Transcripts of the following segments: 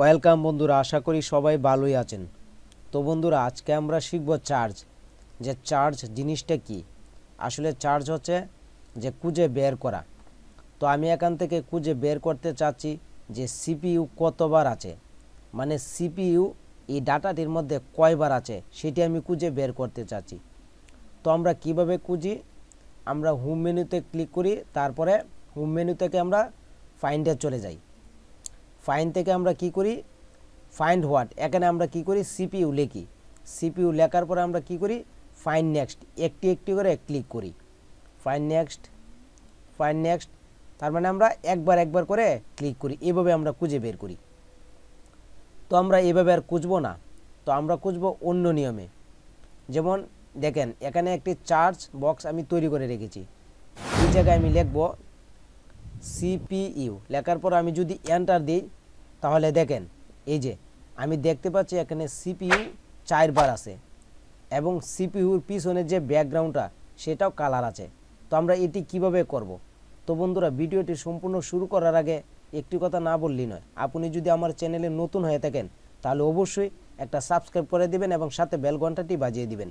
Welcome বন্ধুরা আশা করি সবাই ভালোই আছেন তো বন্ধুরা আজকে আমরা শিখব চার্জ যে চার্জ জিনিসটা কি আসলে চার্জ হচ্ছে যে কুজে বের করা তো আমি এখান থেকে কুজে বের করতে চাচ্ছি যে সিপিইউ কতবার আছে মানে সিপিইউ এই ডাটাটির মধ্যে কয়বার আছে সেটি আমি কুজে বের করতে চাচ্ছি তো আমরা কিভাবে কুজি আমরা হোম মেনুতে ক্লিক করি তারপরে হোম মেনু থেকে আমরা ফাইন্ডে চলে যাই ফাইন থেকে আমরা কি করি ফাইন্ড হোয়াট এখানে আমরা কি করি সিপিইউ লিখি সিপিউ লেখার পরে আমরা কি করি ফাইন নেক্সট একটি একটি করে ক্লিক করি ফাইন নেক্সট ফাইন নেক্সট তার মানে আমরা একবার একবার করে ক্লিক করি এভাবে আমরা খুঁজে বের করি তো আমরা এভাবে আর খুঁজবো না তো আমরা খুঁজবো অন্য নিয়মে যেমন দেখেন এখানে একটি চার্জ বক্স আমি তৈরি করে রেখেছি এই জায়গায় আমি লিখবো সিপিইউ লেখার পর আমি যদি এন্টার দিই তাহলে দেখেন এই যে আমি দেখতে পাচ্ছি এখানে সিপিইউ চারবার আছে এবং সিপিইউর পিছনে যে ব্যাকগ্রাউন্ডটা সেটাও কালার আছে তো আমরা এটি কিভাবে করব। তো বন্ধুরা ভিডিওটি সম্পূর্ণ শুরু করার আগে একটি কথা না বললেই নয় আপনি যদি আমার চ্যানেলে নতুন হয়ে থাকেন তাহলে অবশ্যই একটা সাবস্ক্রাইব করে দিবেন এবং সাথে বেল বাজিয়ে দিবেন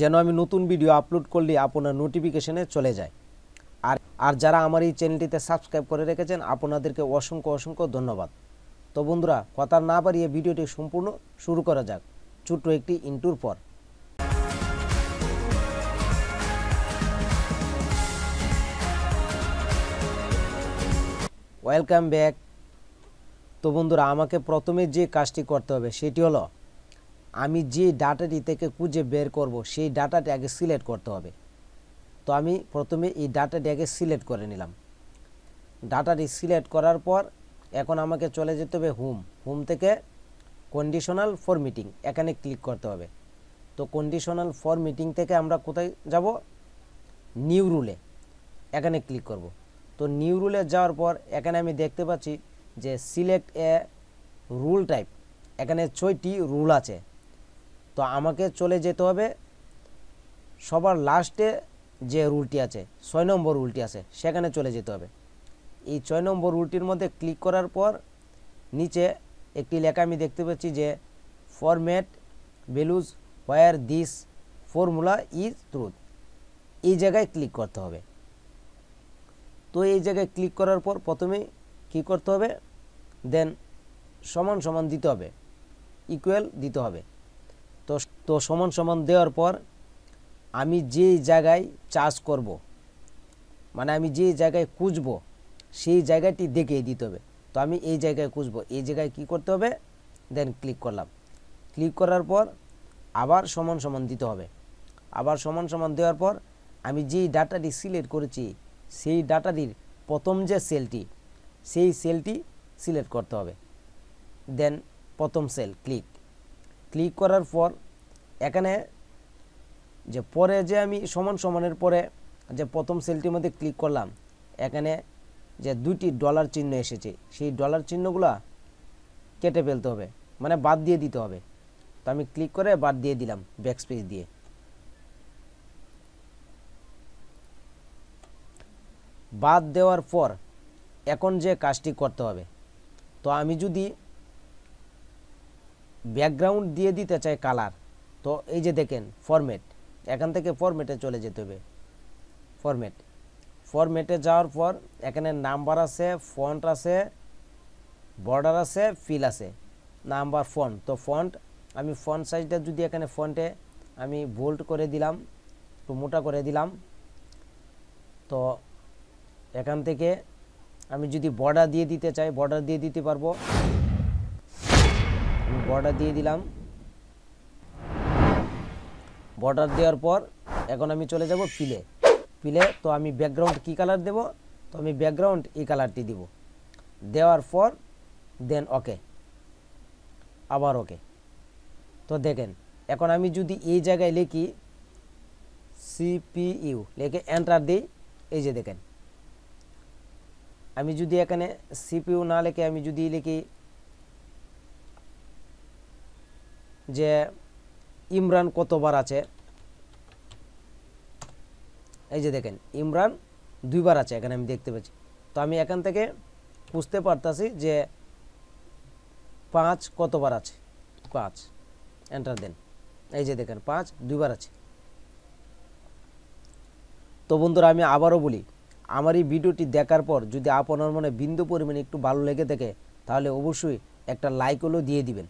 যেন আমি নতুন ভিডিও আপলোড করলে আপনার নোটিফিকেশনে চলে যায় আর যারা আমার এই চ্যানেলটিতে সাবস্ক্রাইব করে রেখেছেন আপনাদেরকে অসংখ্য অসংখ্য ধন্যবাদ তো বন্ধুরা কথা না বাড়িয়ে ভিডিওটি সম্পূর্ণ শুরু করা যাক ছোট্ট একটি ইন্টুর পর ওয়েলকাম ব্যাক তো বন্ধুরা আমাকে প্রথমে যে কাজটি করতে হবে সেটি হলো আমি যে ডাটাটি থেকে খুঁজে বের করব সেই ডাটাটি আগে সিলেক্ট করতে হবে তো আমি প্রথমে এই ডাটাটাকে সিলেক্ট করে নিলাম ডাটাটি সিলেক্ট করার পর এখন আমাকে চলে যেতে হবে হোম হোম থেকে কন্ডিশনাল ফর মিটিং এখানে ক্লিক করতে হবে তো কন্ডিশনাল ফর মিটিং থেকে আমরা কোথায় যাব নিউ রুলে এখানে ক্লিক করব তো নিউ রুলে যাওয়ার পর এখানে আমি দেখতে পাচ্ছি যে সিলেক্ট এ রুল টাইপ এখানে ছয়টি রুল আছে তো আমাকে চলে যেতে হবে সবার লাস্টে যে রুলটি আছে ছয় নম্বর রুলটি আছে সেখানে চলে যেতে হবে এই ছয় নম্বর রুলটির মধ্যে ক্লিক করার পর নিচে একটি লেখা আমি দেখতে পাচ্ছি যে format values where this formula is truth এই জায়গায় ক্লিক করতে হবে তো এই জায়গায় ক্লিক করার পর প্রথমে কি করতে হবে দেন সমান সমান দিতে হবে ইকুয়াল দিতে হবে তো তো সমান সমান দেওয়ার পর আমি যে জায়গায় চাষ করব। মানে আমি যে জায়গায় কুচব সেই জায়গাটি দেখে দিতে হবে তো আমি এই জায়গায় কুচব এই জায়গায় কি করতে হবে দেন ক্লিক করলাম ক্লিক করার পর আবার সমান সমান দিতে হবে আবার সমান সমান দেওয়ার পর আমি যেই ডাটাটি সিলেক্ট করেছি সেই ডাটাটির প্রথম যে সেলটি সেই সেলটি সিলেক্ট করতে হবে দেন প্রথম সেল ক্লিক ক্লিক করার পর এখানে যে পরে যে আমি সমান সমানের পরে যে প্রথম সেলটির মধ্যে ক্লিক করলাম এখানে যে দুটি ডলার চিহ্ন এসেছে সেই ডলার চিহ্নগুলো কেটে ফেলতে হবে মানে বাদ দিয়ে দিতে হবে তো আমি ক্লিক করে বাদ দিয়ে দিলাম ব্যাকস্পেস দিয়ে বাদ দেওয়ার পর এখন যে কাজটি করতে হবে তো আমি যদি ব্যাকগ্রাউন্ড দিয়ে দিতে চাই কালার তো এই যে দেখেন ফরম্যাট এখান থেকে ফরমেটে চলে যেতে হবে ফরমেট ফরমেটে যাওয়ার পর এখানে নাম্বার আছে ফন্ট আছে বর্ডার আছে ফিল আছে নাম্বার ফন্ট তো ফন্ট আমি ফন্ট সাইজটা যদি এখানে ফন্টে আমি বোল্ড করে দিলাম একটু মোটা করে দিলাম তো এখান থেকে আমি যদি বর্ডার দিয়ে দিতে চাই বর্ডার দিয়ে দিতে পারবো আমি বর্ডার দিয়ে দিলাম বর্ডার দেওয়ার পর এখন আমি চলে যাব ফিলে ফিলে তো আমি ব্যাকগ্রাউন্ড কি কালার দেব তো আমি ব্যাকগ্রাউন্ড এই কালারটি দিব দেওয়ার পর দেন ওকে আবার ওকে তো দেখেন এখন আমি যদি এই জায়গায় লিখি সিপিইউ লিখে এন্টার দিই এই যে দেখেন আমি যদি এখানে সিপিউ না লিখে আমি যদি লিখি যে ইমরান কতবার আছে এই যে দেখেন ইমরান দুইবার আছে এখানে আমি দেখতে পাচ্ছি তো আমি এখান থেকে বুঝতে পারতাছি যে পাঁচ কতবার আছে পাঁচ এন্টার দেন এই যে দেখেন পাঁচ দুইবার আছে তো বন্ধুরা আমি আবারও বলি আমার এই ভিডিওটি দেখার পর যদি আপনার মনে বিন্দু পরিমাণে একটু ভালো লেগে থাকে তাহলে অবশ্যই একটা লাইক হলেও দিয়ে দিবেন